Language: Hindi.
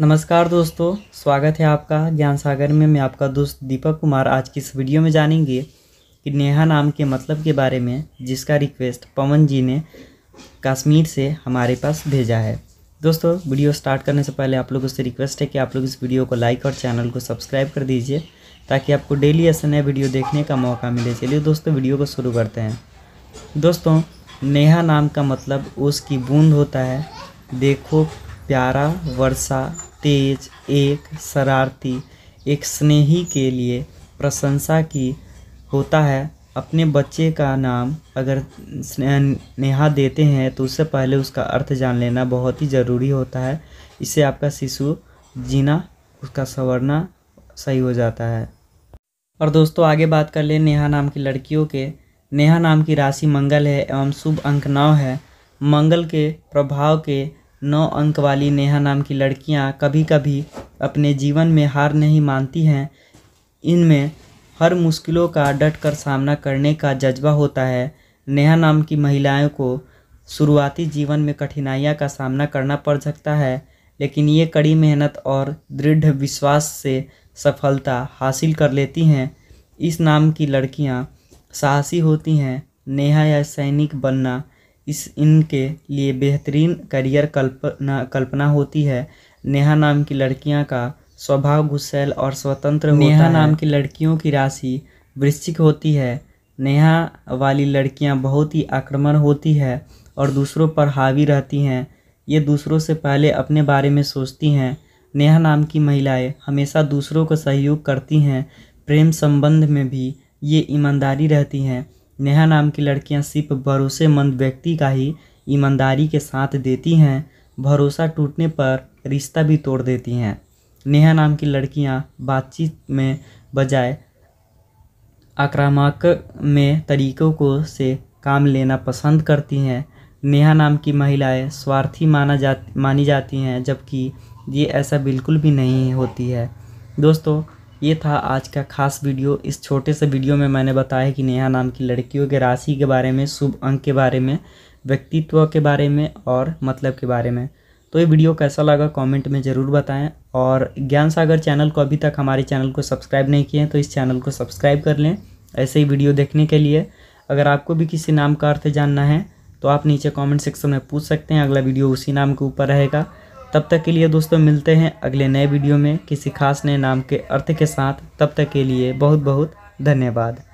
नमस्कार दोस्तों स्वागत है आपका ज्ञान सागर में मैं आपका दोस्त दीपक कुमार आज की इस वीडियो में जानेंगे कि नेहा नाम के मतलब के बारे में जिसका रिक्वेस्ट पवन जी ने कश्मीर से हमारे पास भेजा है दोस्तों वीडियो स्टार्ट करने से पहले आप लोगों से रिक्वेस्ट है कि आप लोग इस वीडियो को लाइक और चैनल को सब्सक्राइब कर दीजिए ताकि आपको डेली ऐसे नए वीडियो देखने का मौका मिले चलिए दोस्तों वीडियो को शुरू करते हैं दोस्तों नेहा नाम का मतलब उसकी बूंद होता है देखो प्यारा वर्षा तेज एक शरारती एक स्नेही के लिए प्रशंसा की होता है अपने बच्चे का नाम अगर नेहा देते हैं तो उससे पहले उसका अर्थ जान लेना बहुत ही ज़रूरी होता है इससे आपका शिशु जीना उसका संवरना सही हो जाता है और दोस्तों आगे बात कर ले नेहा नाम की लड़कियों के नेहा नाम की राशि मंगल है एवं शुभ अंक नौ है मंगल के प्रभाव के नौ अंक वाली नेहा नाम की लड़कियां कभी कभी अपने जीवन में हार नहीं मानती हैं इनमें हर मुश्किलों का डट कर सामना करने का जज्बा होता है नेहा नाम की महिलाओं को शुरुआती जीवन में कठिनाइयां का सामना करना पड़ सकता है लेकिन ये कड़ी मेहनत और दृढ़ विश्वास से सफलता हासिल कर लेती हैं इस नाम की लड़कियां साहसी होती हैं नेहा या सैनिक बनना इस इनके लिए बेहतरीन करियर कल्पना कल्पना होती है नेहा नाम की लड़कियां का स्वभाव गुस्सेल और स्वतंत्र होता नेहा है। नाम की लड़कियों की राशि वृश्चिक होती है नेहा वाली लड़कियां बहुत ही आक्रमण होती है और दूसरों पर हावी रहती हैं ये दूसरों से पहले अपने बारे में सोचती हैं नेहा नाम की महिलाएं हमेशा दूसरों को सहयोग करती हैं प्रेम संबंध में भी ये ईमानदारी रहती हैं नेहा नाम की लड़कियां सिर्फ भरोसेमंद व्यक्ति का ही ईमानदारी के साथ देती हैं भरोसा टूटने पर रिश्ता भी तोड़ देती हैं नेहा नाम की लड़कियां बातचीत में बजाय आक्रामक में तरीकों को से काम लेना पसंद करती हैं नेहा नाम की महिलाएं स्वार्थी माना जा मानी जाती हैं जबकि ये ऐसा बिल्कुल भी नहीं होती है दोस्तों ये था आज का खास वीडियो इस छोटे से वीडियो में मैंने बताया कि नेहा नाम की लड़कियों के राशि के बारे में शुभ अंक के बारे में व्यक्तित्व के बारे में और मतलब के बारे में तो ये वीडियो कैसा लगा कमेंट में ज़रूर बताएं और ज्ञान सागर चैनल को अभी तक हमारे चैनल को सब्सक्राइब नहीं किए हैं तो इस चैनल को सब्सक्राइब कर लें ऐसे ही वीडियो देखने के लिए अगर आपको भी किसी नाम का अर्थ जानना है तो आप नीचे कमेंट सेक्शन में पूछ सकते हैं अगला वीडियो उसी नाम के ऊपर रहेगा तब तक के लिए दोस्तों मिलते हैं अगले नए वीडियो में किसी खास नए नाम के अर्थ के साथ तब तक के लिए बहुत बहुत धन्यवाद